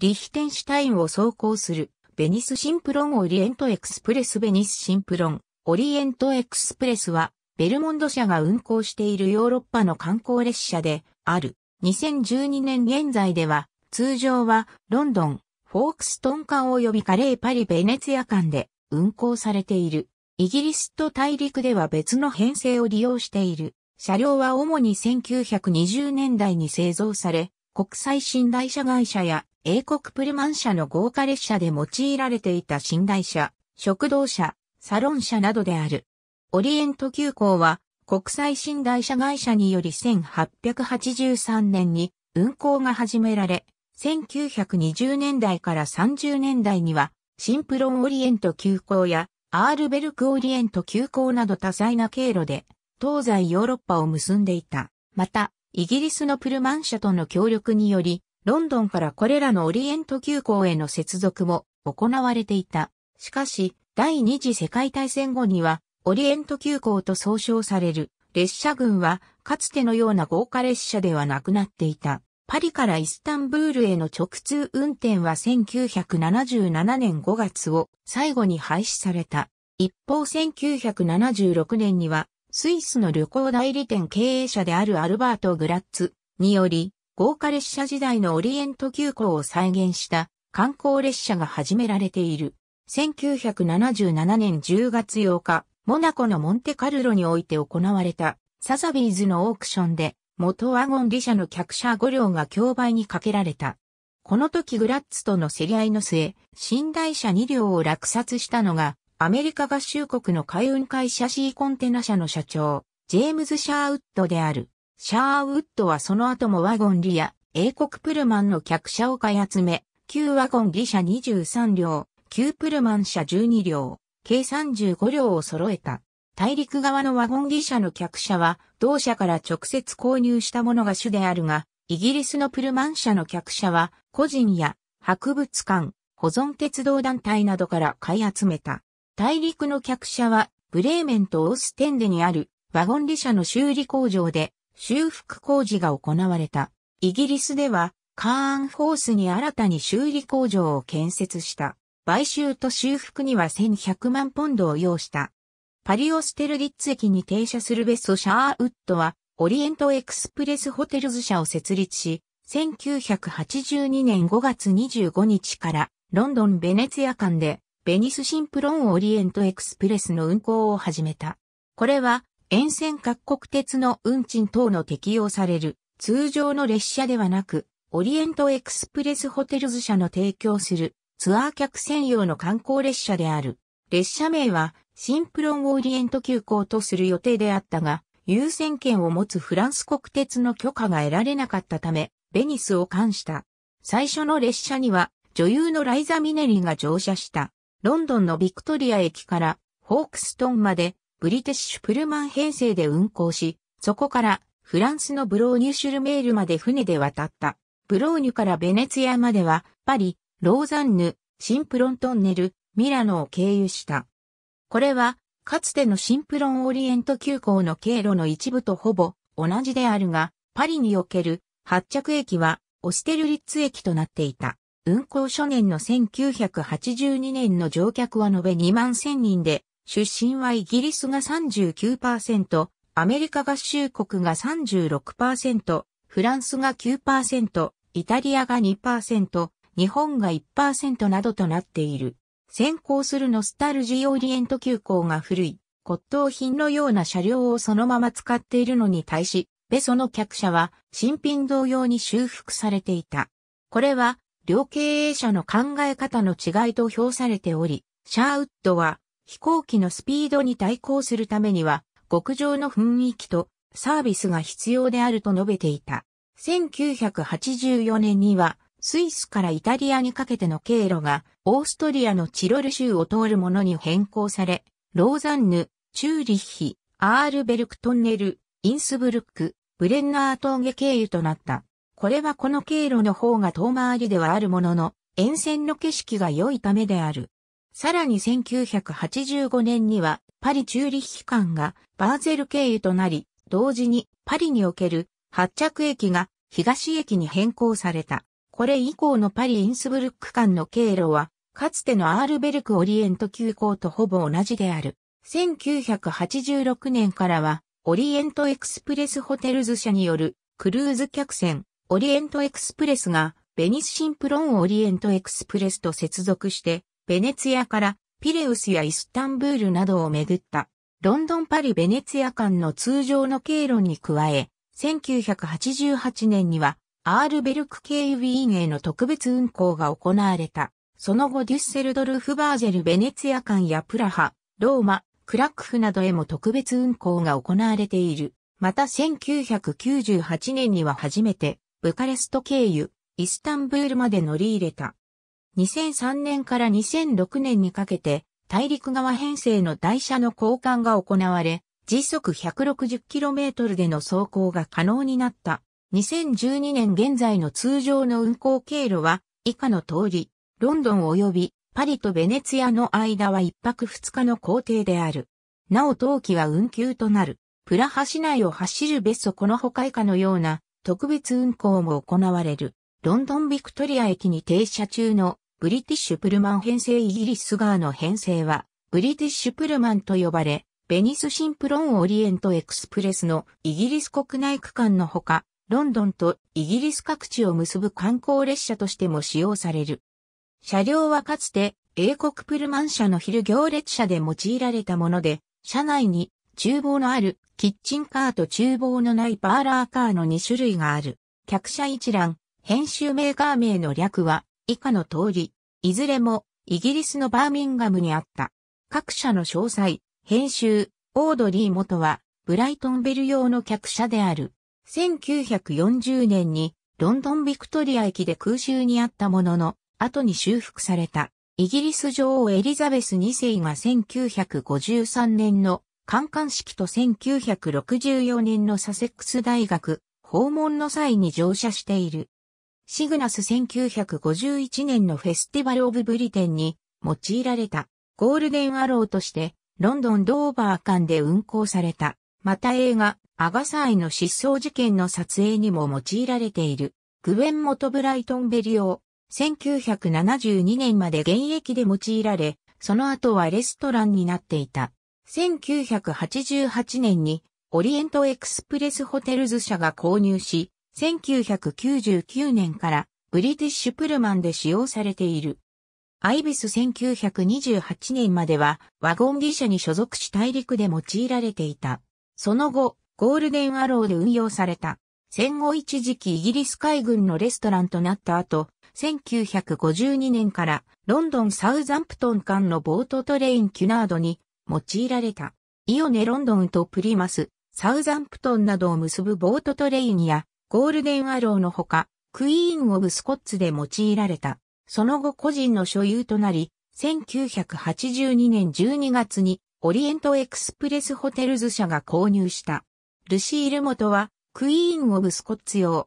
リヒテンシュタインを走行する、ベニスシンプロンオリエントエクスプレスベニスシンプロン、オリエントエクスプレスは、ベルモンド社が運行しているヨーロッパの観光列車である。2012年現在では、通常はロンドン、フォークストン間及びカレーパリベネツヤ間で運行されている。イギリスと大陸では別の編成を利用している。車両は主に1920年代に製造され、国際信台車会社や英国プルマン社の豪華列車で用いられていた寝台車、食堂車、サロン車などである。オリエント急行は国際寝台車会社により1883年に運行が始められ、1920年代から30年代にはシンプロンオリエント急行やアールベルクオリエント急行など多彩な経路で東西ヨーロッパを結んでいた。また、イギリスのプルマン社との協力により、ロンドンからこれらのオリエント急行への接続も行われていた。しかし、第二次世界大戦後には、オリエント急行と総称される列車群は、かつてのような豪華列車ではなくなっていた。パリからイスタンブールへの直通運転は1977年5月を最後に廃止された。一方1976年には、スイスの旅行代理店経営者であるアルバート・グラッツにより、豪華列車時代のオリエント急行を再現した観光列車が始められている。1977年10月8日、モナコのモンテカルロにおいて行われたサザビーズのオークションで元ワゴン利車の客車5両が競売にかけられた。この時グラッツとの競り合いの末、寝台車2両を落札したのが、アメリカ合衆国の海運会社シーコンテナ社の社長、ジェームズ・シャーウッドである。シャーウッドはその後もワゴンリア、英国プルマンの客車を買い集め、旧ワゴンリ車23両、旧プルマン車12両、計35両を揃えた。大陸側のワゴンリ車の客車は、同社から直接購入したものが主であるが、イギリスのプルマン社の客車は、個人や博物館、保存鉄道団体などから買い集めた。大陸の客車は、ブレーメンとオーステンデにあるワゴン利車の修理工場で修復工事が行われた。イギリスでは、カーンフォースに新たに修理工場を建設した。買収と修復には1100万ポンドを要した。パリオステルリッツ駅に停車するベストシャーウッドは、オリエントエクスプレスホテルズ社を設立し、1982年5月25日からロンドン・ベネツィア間でベニス・シンプロン・オリエント・エクスプレスの運行を始めた。これは沿線各国鉄の運賃等の適用される通常の列車ではなく、オリエントエクスプレスホテルズ社の提供するツアー客専用の観光列車である。列車名はシンプロンオリエント急行とする予定であったが、優先権を持つフランス国鉄の許可が得られなかったため、ベニスを冠した。最初の列車には女優のライザ・ミネリが乗車した。ロンドンのビクトリア駅からホークストンまでブリティッシュプルマン編成で運航し、そこからフランスのブローニュシュルメールまで船で渡った。ブローニュからベネツィアまでは、パリ、ローザンヌ、シンプロントンネル、ミラノを経由した。これは、かつてのシンプロンオリエント急行の経路の一部とほぼ同じであるが、パリにおける発着駅はオステルリッツ駅となっていた。運行初年の1982年の乗客は延べ2万1000人で、出身はイギリスが39%、アメリカ合衆国が36%、フランスが9%、イタリアが2%、日本が1%などとなっている。先行するノスタルジーオリエント急行が古い、骨董品のような車両をそのまま使っているのに対し、ベソの客車は新品同様に修復されていた。これは、両経営者の考え方の違いと評されており、シャーウッドは飛行機のスピードに対抗するためには、極上の雰囲気とサービスが必要であると述べていた。1984年には、スイスからイタリアにかけての経路が、オーストリアのチロル州を通るものに変更され、ローザンヌ、チューリッヒ、アールベルクトンネル、インスブルック、ブレンナー峠経由となった。これはこの経路の方が遠回りではあるものの、沿線の景色が良いためである。さらに1985年にはパリ中立機関がバーゼル経由となり、同時にパリにおける発着駅が東駅に変更された。これ以降のパリ・インスブルック間の経路は、かつてのアールベルク・オリエント急行とほぼ同じである。1986年からは、オリエントエクスプレスホテルズ社によるクルーズ客船、オリエントエクスプレスが、ベニスシンプロン・オリエントエクスプレスと接続して、ベネツィアからピレウスやイスタンブールなどを巡った、ロンドンパリベネツィア間の通常の経路に加え、1988年にはアールベルク経由ウィーンへの特別運行が行われた。その後デュッセルドルフバーゼルベネツィア間やプラハ、ローマ、クラックフなどへも特別運行が行われている。また1998年には初めてブカレスト経由イスタンブールまで乗り入れた。2003年から2006年にかけて、大陸側編成の台車の交換が行われ、時速 160km での走行が可能になった。2012年現在の通常の運行経路は以下の通り、ロンドン及びパリとベネツィアの間は一泊二日の行程である。なお冬季は運休となる。プラハ市内を走る別荘この他以下のような特別運行も行われる。ロンドンビクトリア駅に停車中のブリティッシュプルマン編成イギリス側の編成はブリティッシュプルマンと呼ばれ、ベニスシンプロンオリエントエクスプレスのイギリス国内区間のほか、ロンドンとイギリス各地を結ぶ観光列車としても使用される。車両はかつて英国プルマン社の昼行列車で用いられたもので、車内に厨房のあるキッチンカーと厨房のないパーラーカーの2種類がある。客車一覧、編集メーカー名の略は以下の通り、いずれもイギリスのバーミンガムにあった。各社の詳細、編集、オードリー元はブライトンベル用の客車である。1940年にロンドンビクトリア駅で空襲にあったものの、後に修復された。イギリス女王エリザベス2世が1953年の観艦式と1964年のサセックス大学訪問の際に乗車している。シグナス1951年のフェスティバル・オブ・ブリテンに用いられたゴールデンアローとしてロンドン・ドーバー間で運行された。また映画アガサイの失踪事件の撮影にも用いられている。グウェン・モト・ブライトン・ベリオ。1972年まで現役で用いられ、その後はレストランになっていた。1988年にオリエントエクスプレスホテルズ社が購入し、1999年からブリティッシュプルマンで使用されている。アイビス1928年まではワゴン技車に所属し大陸で用いられていた。その後、ゴールデンアローで運用された。戦後一時期イギリス海軍のレストランとなった後、1952年からロンドンサウザンプトン間のボートトレインキュナードに用いられた。イオネロンドンとプリマス、サウザンプトンなどを結ぶボートトレインやゴールデンアローのほか、クイーン・オブ・スコッツで用いられた。その後個人の所有となり、1982年12月にオリエントエクスプレスホテルズ社が購入した。ルシール元はクイーン・オブ・スコッツ用。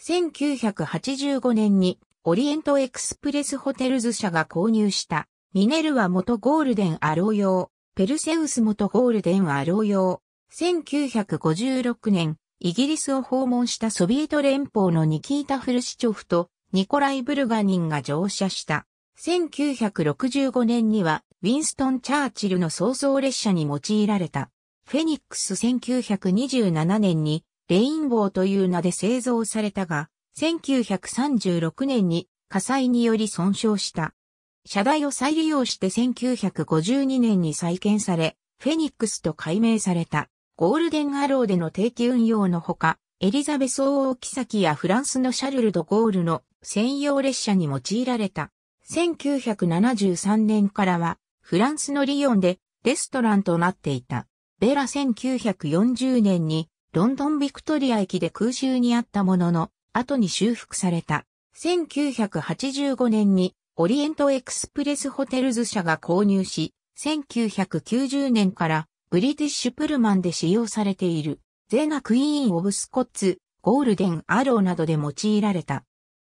1985年にオリエントエクスプレスホテルズ社が購入したミネルは元ゴールデンアロー用、ペルセウス元ゴールデンアロー用。1956年イギリスを訪問したソビエト連邦のニキータ・フルシチョフとニコライ・ブルガニンが乗車した。1965年にはウィンストン・チャーチルの創造列車に用いられた。フェニックス1927年にレインボーという名で製造されたが、1936年に火災により損傷した。車台を再利用して1952年に再建され、フェニックスと改名された。ゴールデンアローでの定期運用のほか、エリザベス王妃やフランスのシャルル・ド・ゴールの専用列車に用いられた。1973年からは、フランスのリヨンでレストランとなっていた。ベラ1940年にロンドンビクトリア駅で空襲にあったものの、後に修復された。1985年にオリエントエクスプレスホテルズ社が購入し、1990年からブリティッシュプルマンで使用されている、ゼナクイーン・オブ・スコッツ、ゴールデン・アローなどで用いられた。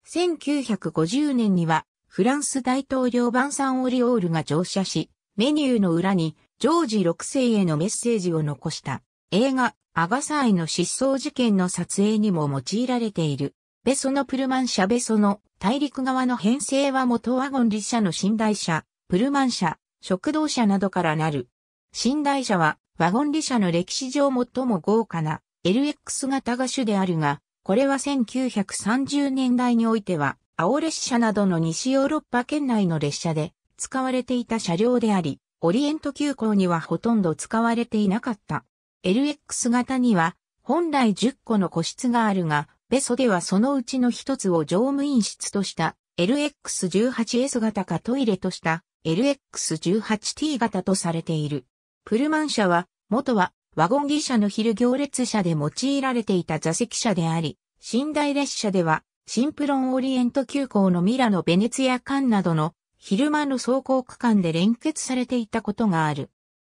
1950年には、フランス大統領バンサン・オリオールが乗車し、メニューの裏に、ジョージ6世へのメッセージを残した。映画、アガサイの失踪事件の撮影にも用いられている。ベソのプルマン社ベソの大陸側の編成は元ワゴン列車の寝台車、プルマン車、食堂車などからなる寝台車はワゴン利車の歴史上最も豪華な LX 型が主であるが、これは1930年代においては、青列車などの西ヨーロッパ圏内の列車で使われていた車両であり、オリエント急行にはほとんど使われていなかった。LX 型には本来10個の個室があるが、ベソではそのうちの一つを乗務員室とした LX18S 型かトイレとした LX18T 型とされている。プルマン車は、元はワゴン技車の昼行列車で用いられていた座席車であり、寝台列車では、シンプロンオリエント急行のミラノ、ベネツィア間などの昼間の走行区間で連結されていたことがある。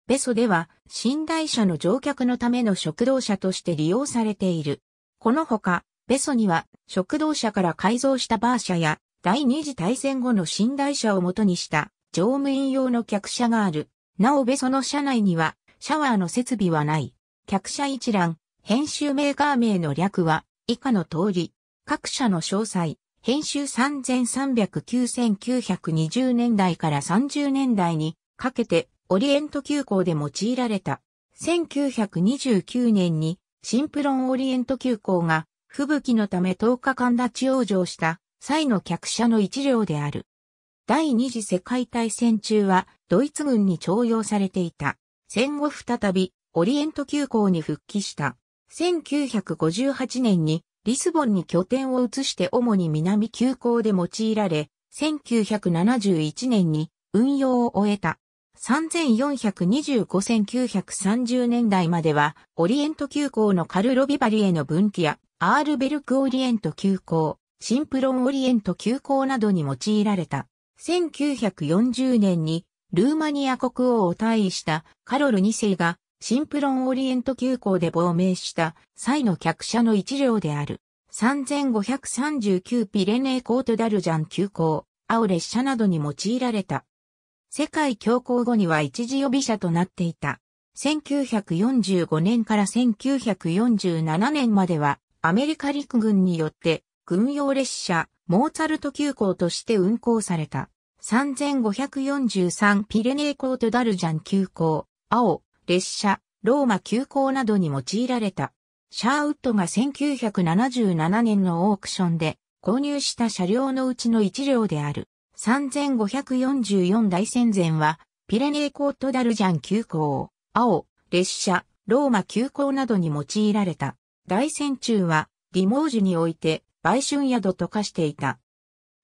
ベソでは、寝台車の乗客のための食堂車として利用されている。このほか、ベソには、食堂車から改造したバー車や、第二次大戦後の寝台車を元にした、乗務員用の客車がある。なおべその車内には、シャワーの設備はない。客車一覧、編集メーカー名の略は、以下の通り、各社の詳細、編集3 3 0 9 9 2 0年代から30年代にかけて、オリエント急行で用いられた。1929年に、シンプロンオリエント急行が、吹雪のため10日間立ち往生した際の客車の一両である。第二次世界大戦中はドイツ軍に徴用されていた。戦後再びオリエント急行に復帰した。1958年にリスボンに拠点を移して主に南急行で用いられ、1971年に運用を終えた。3425-1930年代までは、オリエント急行のカルロビバリへの分岐や、アールベルクオリエント急行、シンプロンオリエント急行などに用いられた。1940年にルーマニア国王を退位したカロル2世がシンプロンオリエント急行で亡命した際の客車の一両である3539ピレネーコートダルジャン急行、青列車などに用いられた。世界恐慌後には一時予備車となっていた。1945年から1947年まではアメリカ陸軍によって軍用列車モーツァルト急行として運行された。3543ピレネーコートダルジャン急行、青、列車、ローマ急行などに用いられた。シャーウッドが1977年のオークションで購入した車両のうちの1両である。3544大戦前は、ピレネーコートダルジャン急行、青、列車、ローマ急行などに用いられた。大戦中は、リモージュにおいて、売春宿と化していた。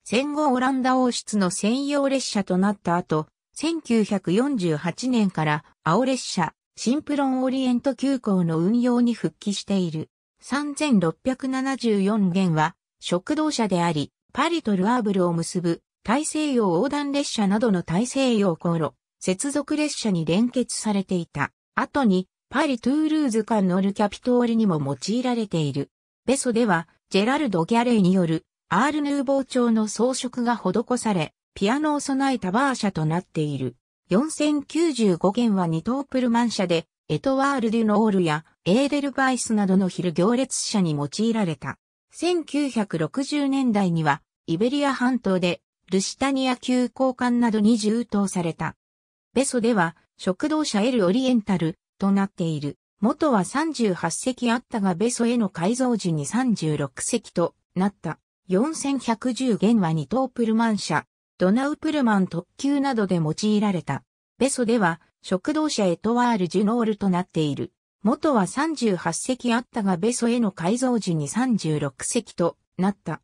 戦後オランダ王室の専用列車となった後、1948年から青列車、シンプロンオリエント急行の運用に復帰している。3674元は食堂車であり、パリとルアーブルを結ぶ大西洋横断列車などの大西洋航路、接続列車に連結されていた。後にパリ・トゥールーズ間のルキャピトーリにも用いられている。ベソではジェラルド・ギャレイによる、アール・ヌーボー調の装飾が施され、ピアノを備えたバー社となっている。4095弦はニトープルマン社で、エトワール・デュ・ノールやエーデル・バイスなどの昼行列車に用いられた。1960年代には、イベリア半島で、ルシタニア級交換などに充当された。ベソでは、食堂車エル・オリエンタルとなっている。元は38隻あったがベソへの改造時に36隻となった。4110元は2等プルマン車、ドナウプルマン特急などで用いられた。ベソでは、食堂車エトワール・ジュノールとなっている。元は38隻あったがベソへの改造時に36隻となった。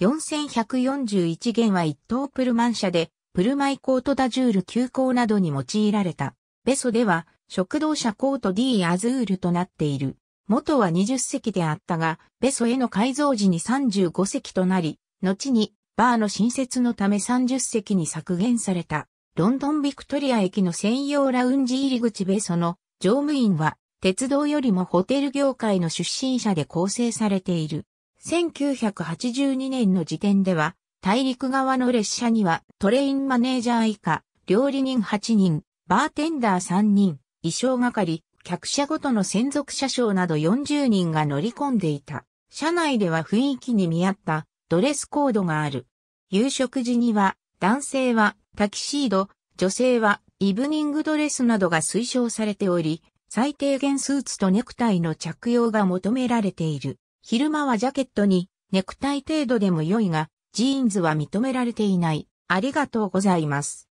4141元は1等プルマン車で、プルマイコートダジュール急行などに用いられた。ベソでは、食堂車コート D アズールとなっている。元は20席であったが、ベソへの改造時に35席となり、後にバーの新設のため30席に削減された。ロンドンビクトリア駅の専用ラウンジ入り口ベソの乗務員は、鉄道よりもホテル業界の出身者で構成されている。1982年の時点では、大陸側の列車にはトレインマネージャー以下、料理人8人、バーテンダー3人、衣装係、客車ごとの専属車掌など40人が乗り込んでいた。車内では雰囲気に見合ったドレスコードがある。夕食時には男性はタキシード、女性はイブニングドレスなどが推奨されており、最低限スーツとネクタイの着用が求められている。昼間はジャケットにネクタイ程度でも良いが、ジーンズは認められていない。ありがとうございます。